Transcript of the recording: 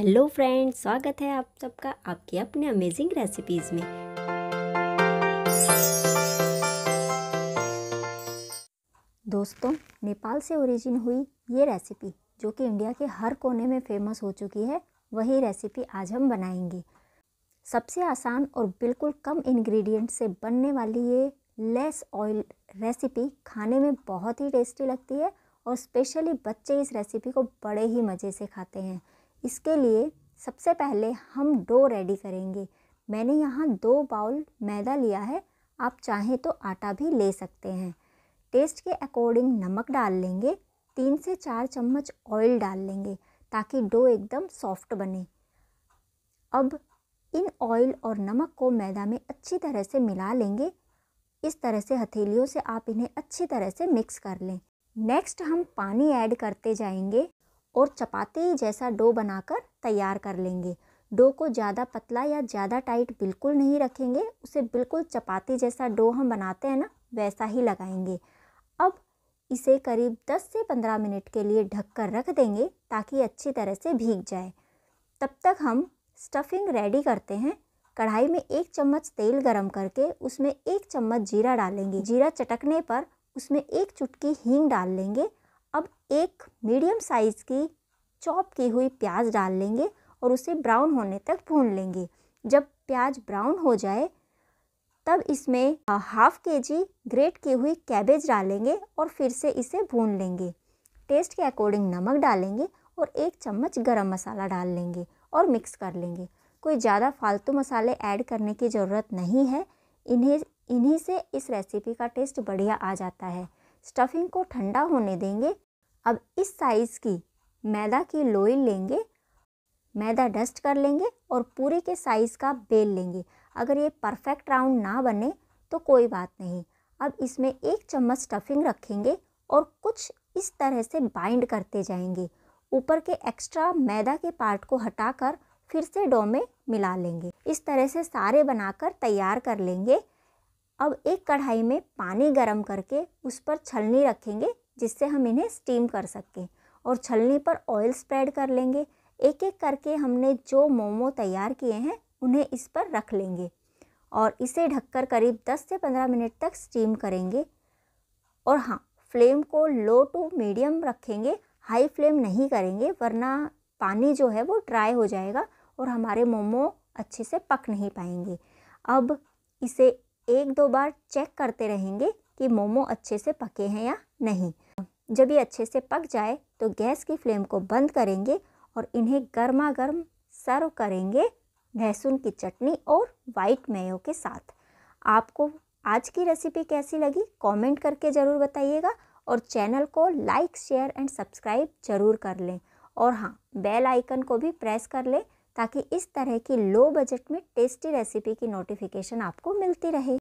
hello friends स्वागत है आप सबका आपके अपने अमेजिंग रेसिपीज़ में दोस्तों नेपाल से ओरिजिन हुई ये रेसिपी जो कि इंडिया के हर कोने में फेमस हो चुकी है वही रेसिपी आज हम बनाएंगे सबसे आसान और बिल्कुल कम इंग्रेडिएंट से बनने वाली ये लेस ऑयल रेसिपी खाने में बहुत ही टेस्टी लगती है और स्पेशली बच्चे इस रेसिपी को बड़े ही मज़े से खाते हैं इसके लिए सबसे पहले हम डो रेडी करेंगे मैंने यहाँ दो बाउल मैदा लिया है आप चाहें तो आटा भी ले सकते हैं टेस्ट के अकॉर्डिंग नमक डाल लेंगे तीन से चार चम्मच ऑयल डाल लेंगे ताकि डो एकदम सॉफ्ट बने अब इन ऑयल और नमक को मैदा में अच्छी तरह से मिला लेंगे इस तरह से हथेलियों से आप इन्हें अच्छी तरह से मिक्स कर लें नेक्स्ट हम पानी ऐड करते जाएंगे और चपाती जैसा डो बनाकर तैयार कर लेंगे डो को ज़्यादा पतला या ज़्यादा टाइट बिल्कुल नहीं रखेंगे उसे बिल्कुल चपाती जैसा डो हम बनाते हैं ना वैसा ही लगाएंगे अब इसे करीब 10 से 15 मिनट के लिए ढककर रख देंगे ताकि अच्छी तरह से भीग जाए तब तक हम स्टफिंग रेडी करते हैं कढ़ाई में एक चम्मच तेल गरम करके उसमें एक चम्मच जीरा डालेंगे जीरा चटकने पर उसमें एक चुटकी हींग डाल लेंगे अब एक मीडियम साइज़ की चॉप की हुई प्याज डाल लेंगे और उसे ब्राउन होने तक भून लेंगे जब प्याज ब्राउन हो जाए तब इसमें हाफ के जी ग्रेट की हुई कैबेज डालेंगे और फिर से इसे भून लेंगे टेस्ट के अकॉर्डिंग नमक डालेंगे और एक चम्मच गरम मसाला डाल लेंगे और मिक्स कर लेंगे कोई ज़्यादा फालतू मसाले ऐड करने की ज़रूरत नहीं है इन्हें इन्हीं से इस रेसिपी का टेस्ट बढ़िया आ जाता है स्टफिंग को ठंडा होने देंगे अब इस साइज़ की मैदा की लोई लेंगे मैदा डस्ट कर लेंगे और पूरे के साइज़ का बेल लेंगे अगर ये परफेक्ट राउंड ना बने तो कोई बात नहीं अब इसमें एक चम्मच स्टफिंग रखेंगे और कुछ इस तरह से बाइंड करते जाएंगे ऊपर के एक्स्ट्रा मैदा के पार्ट को हटाकर फिर से डो में मिला लेंगे इस तरह से सारे बनाकर तैयार कर लेंगे अब एक कढ़ाई में पानी गर्म करके उस पर छलनी रखेंगे जिससे हम इन्हें स्टीम कर सकें और छलनी पर ऑयल स्प्रेड कर लेंगे एक एक करके हमने जो मोमो तैयार किए हैं उन्हें इस पर रख लेंगे और इसे ढककर करीब 10 से 15 मिनट तक स्टीम करेंगे और हाँ फ्लेम को लो टू मीडियम रखेंगे हाई फ्लेम नहीं करेंगे वरना पानी जो है वो ड्राई हो जाएगा और हमारे मोमो अच्छे से पक नहीं पाएंगे अब इसे एक दो बार चेक करते रहेंगे कि मोमो अच्छे से पके हैं या नहीं जब ये अच्छे से पक जाए तो गैस की फ्लेम को बंद करेंगे और इन्हें गर्मा गर्म सर्व करेंगे लहसुन की चटनी और वाइट मेयो के साथ आपको आज की रेसिपी कैसी लगी कमेंट करके ज़रूर बताइएगा और चैनल को लाइक शेयर एंड सब्सक्राइब ज़रूर कर लें और हाँ बेल आइकन को भी प्रेस कर लें ताकि इस तरह की लो बजट में टेस्टी रेसिपी की नोटिफिकेशन आपको मिलती रहे